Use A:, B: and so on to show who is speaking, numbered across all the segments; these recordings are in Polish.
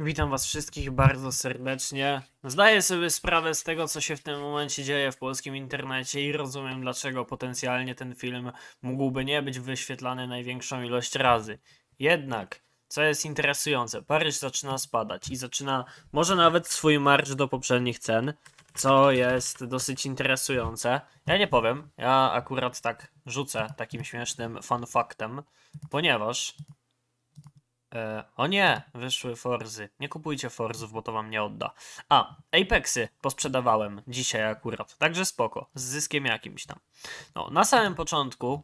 A: Witam Was wszystkich bardzo serdecznie. Zdaję sobie sprawę z tego, co się w tym momencie dzieje w polskim internecie i rozumiem, dlaczego potencjalnie ten film mógłby nie być wyświetlany największą ilość razy. Jednak, co jest interesujące, Paryż zaczyna spadać i zaczyna może nawet swój marsz do poprzednich cen, co jest dosyć interesujące. Ja nie powiem, ja akurat tak rzucę takim śmiesznym fun factem, ponieważ E, o nie, wyszły Forzy. Nie kupujcie Forzów, bo to wam nie odda. A, Apexy posprzedawałem dzisiaj akurat, także spoko, z zyskiem jakimś tam. No, na samym początku,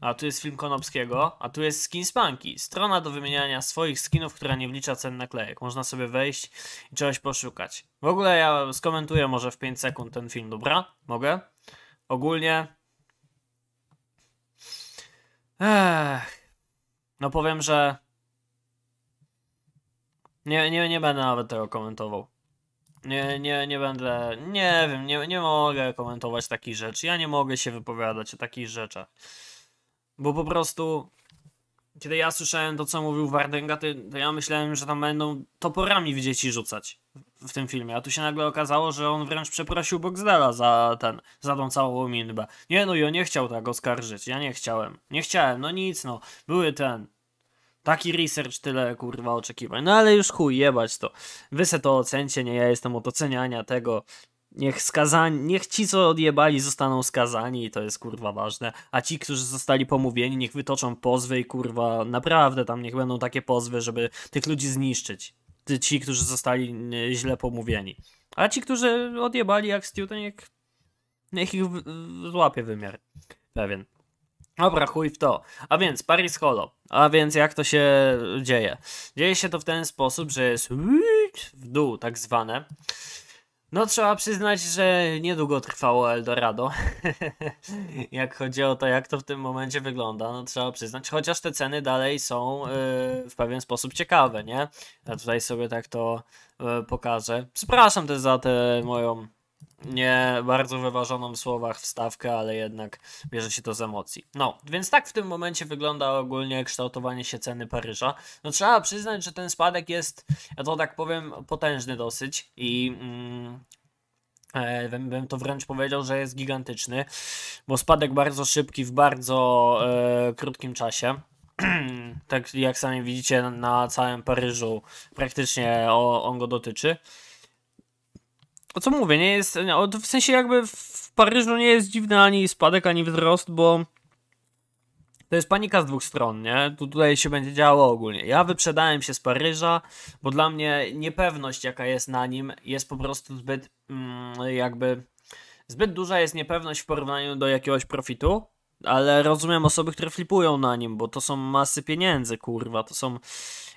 A: a tu jest film Konopskiego, a tu jest Skin Spanki, strona do wymieniania swoich skinów, która nie wlicza cen naklejek. Można sobie wejść i czegoś poszukać. W ogóle ja skomentuję może w 5 sekund ten film, dobra? Mogę? Ogólnie... Ech. No powiem, że nie, nie, nie będę nawet tego komentował. Nie, nie, nie będę, nie wiem, nie, nie mogę komentować takich rzeczy. Ja nie mogę się wypowiadać o takich rzeczach. Bo po prostu, kiedy ja słyszałem to, co mówił Wardenga, to, to ja myślałem, że tam będą toporami w dzieci rzucać w tym filmie. A tu się nagle okazało, że on wręcz przeprosił Boxdela za ten, za tą całą minbę. Nie no, on nie chciał tak oskarżyć, ja nie chciałem. Nie chciałem, no nic no. Były ten, Taki research, tyle kurwa oczekiwań. No ale już chuj, jebać to. Wy se to ocencie, nie ja jestem od oceniania tego. Niech skazani, niech ci co odjebali zostaną skazani i to jest kurwa ważne, a ci, którzy zostali pomówieni, niech wytoczą pozwy i kurwa naprawdę tam niech będą takie pozwy, żeby tych ludzi zniszczyć. Ci, którzy zostali y, źle pomówieni. A ci, którzy odjebali jak Stu, to niech, niech ich złapie wymiar pewien. Dobra, chuj w to. A więc Paris Hollow. A więc jak to się dzieje? Dzieje się to w ten sposób, że jest w dół tak zwane. No trzeba przyznać, że niedługo trwało Eldorado. jak chodzi o to, jak to w tym momencie wygląda, no trzeba przyznać. Chociaż te ceny dalej są yy, w pewien sposób ciekawe, nie? Ja tutaj sobie tak to yy, pokażę. Przepraszam też za tę moją nie bardzo wyważoną w słowach wstawkę, ale jednak bierze się to z emocji. No, więc tak w tym momencie wygląda ogólnie kształtowanie się ceny Paryża. No trzeba przyznać, że ten spadek jest, ja to tak powiem, potężny dosyć i mm, e, bym to wręcz powiedział, że jest gigantyczny, bo spadek bardzo szybki w bardzo e, krótkim czasie. tak jak sami widzicie na całym Paryżu praktycznie on go dotyczy o co mówię, nie jest, no, w sensie jakby w Paryżu nie jest dziwny ani spadek, ani wzrost, bo to jest panika z dwóch stron, nie? Tu, tutaj się będzie działo ogólnie. Ja wyprzedałem się z Paryża, bo dla mnie niepewność, jaka jest na nim, jest po prostu zbyt, mm, jakby, zbyt duża jest niepewność w porównaniu do jakiegoś profitu ale rozumiem osoby, które flipują na nim, bo to są masy pieniędzy, kurwa, to są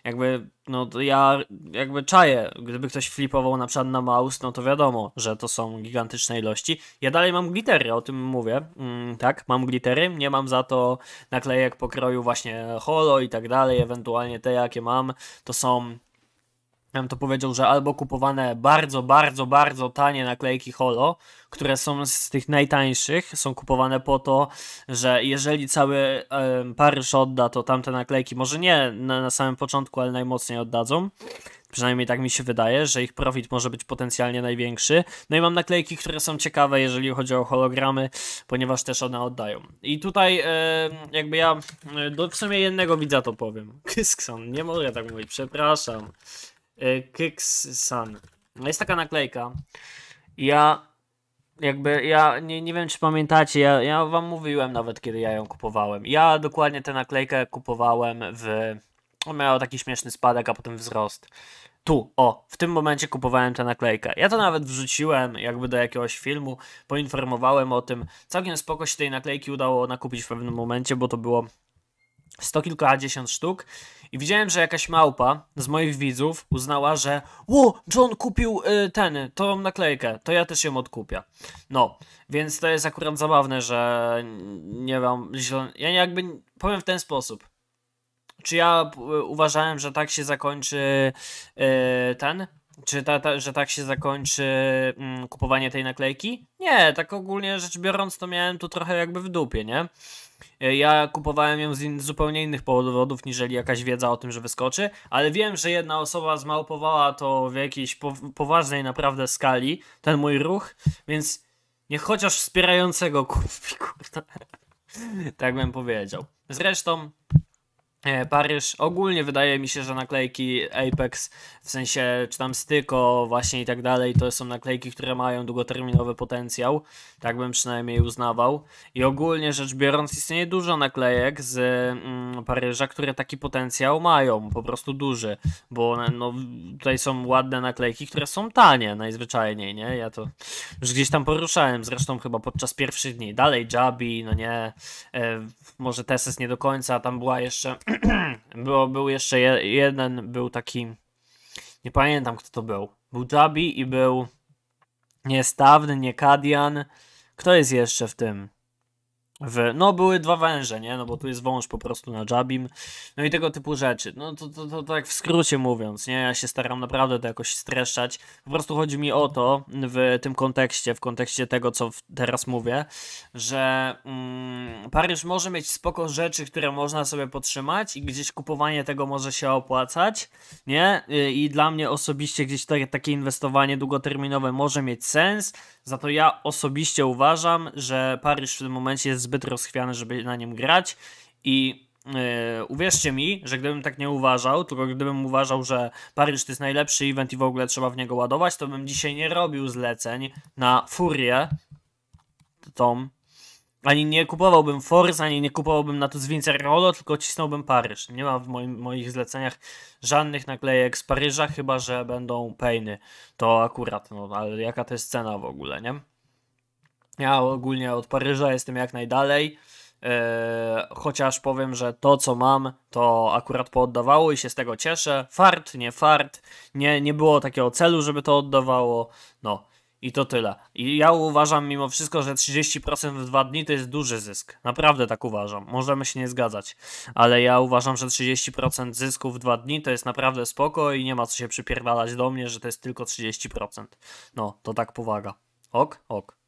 A: jakby, no ja jakby czaję, gdyby ktoś flipował na przykład na Maus, no to wiadomo, że to są gigantyczne ilości. Ja dalej mam glittery, o tym mówię, mm, tak, mam glittery, nie mam za to naklejek pokroju właśnie holo i tak dalej, ewentualnie te jakie mam, to są nam to powiedział, że albo kupowane bardzo, bardzo, bardzo tanie naklejki Holo, które są z tych najtańszych, są kupowane po to, że jeżeli cały e, Paryż odda, to tamte naklejki, może nie na, na samym początku, ale najmocniej oddadzą. Przynajmniej tak mi się wydaje, że ich profit może być potencjalnie największy. No i mam naklejki, które są ciekawe, jeżeli chodzi o hologramy, ponieważ też one oddają. I tutaj e, jakby ja e, do w sumie jednego widza to powiem. Kyskson, nie mogę tak mówić, przepraszam. E, Kiksan. No, jest taka naklejka. Ja jakby ja nie, nie wiem czy pamiętacie, ja, ja wam mówiłem nawet kiedy ja ją kupowałem. Ja dokładnie tę naklejkę kupowałem w... On miał taki śmieszny spadek, a potem wzrost. Tu, o, w tym momencie kupowałem tę naklejkę. Ja to nawet wrzuciłem jakby do jakiegoś filmu, poinformowałem o tym. Całkiem spoko się tej naklejki udało nakupić w pewnym momencie, bo to było sto kilkadziesiąt sztuk i widziałem, że jakaś małpa z moich widzów uznała, że Ło, John kupił y, ten, tą naklejkę, to ja też ją odkupię. No, więc to jest akurat zabawne, że nie mam ja Ja jakby powiem w ten sposób. Czy ja y, uważałem, że tak się zakończy y, ten czy ta, ta, że tak się zakończy mm, kupowanie tej naklejki? Nie, tak ogólnie rzecz biorąc, to miałem tu trochę jakby w dupie, nie? E, ja kupowałem ją z in zupełnie innych powodów, niżeli jakaś wiedza o tym, że wyskoczy, ale wiem, że jedna osoba zmałpowała to w jakiejś po poważnej naprawdę skali, ten mój ruch, więc niech chociaż wspierającego kupi, kurde. tak bym powiedział. Zresztą E, Paryż. Ogólnie wydaje mi się, że naklejki Apex, w sensie czy tam Styko właśnie i tak dalej, to są naklejki, które mają długoterminowy potencjał. Tak bym przynajmniej uznawał. I ogólnie rzecz biorąc istnieje dużo naklejek z mm, Paryża, które taki potencjał mają, po prostu duży. Bo no, tutaj są ładne naklejki, które są tanie najzwyczajniej, nie? Ja to już gdzieś tam poruszałem, zresztą chyba podczas pierwszych dni. Dalej Jabi, no nie, e, może Teses nie do końca, tam była jeszcze Bo był jeszcze jeden, był taki, nie pamiętam kto to był. Był Dabi i był niestawny, nie Kadian. Kto jest jeszcze w tym? w, no były dwa węże, nie? No bo tu jest wąż po prostu na Jabim, no i tego typu rzeczy. No to, to, to tak w skrócie mówiąc, nie? Ja się staram naprawdę to jakoś streszczać. Po prostu chodzi mi o to w tym kontekście, w kontekście tego, co teraz mówię, że mm, Paryż może mieć spoko rzeczy, które można sobie podtrzymać i gdzieś kupowanie tego może się opłacać, nie? Y, I dla mnie osobiście gdzieś takie, takie inwestowanie długoterminowe może mieć sens, za to ja osobiście uważam, że Paryż w tym momencie jest zbyt rozchwiany, żeby na nim grać i Yy, uwierzcie mi, że gdybym tak nie uważał, tylko gdybym uważał, że Paryż to jest najlepszy event i w ogóle trzeba w niego ładować, to bym dzisiaj nie robił zleceń na Furię tą, ani nie kupowałbym Force, ani nie kupowałbym na to z Rolo, tylko cisnąłbym Paryż. Nie ma w moim, moich zleceniach żadnych naklejek z Paryża, chyba że będą pejny. To akurat, no ale jaka to jest cena w ogóle, nie? Ja ogólnie od Paryża jestem jak najdalej. E, chociaż powiem, że to co mam, to akurat pooddawało i się z tego cieszę. Fart, nie fart, nie, nie było takiego celu, żeby to oddawało. No i to tyle. I ja uważam mimo wszystko, że 30% w dwa dni to jest duży zysk. Naprawdę tak uważam. Możemy się nie zgadzać, ale ja uważam, że 30% zysku w dwa dni to jest naprawdę spoko i nie ma co się przypierdalać do mnie, że to jest tylko 30%. No, to tak powaga. Ok, ok.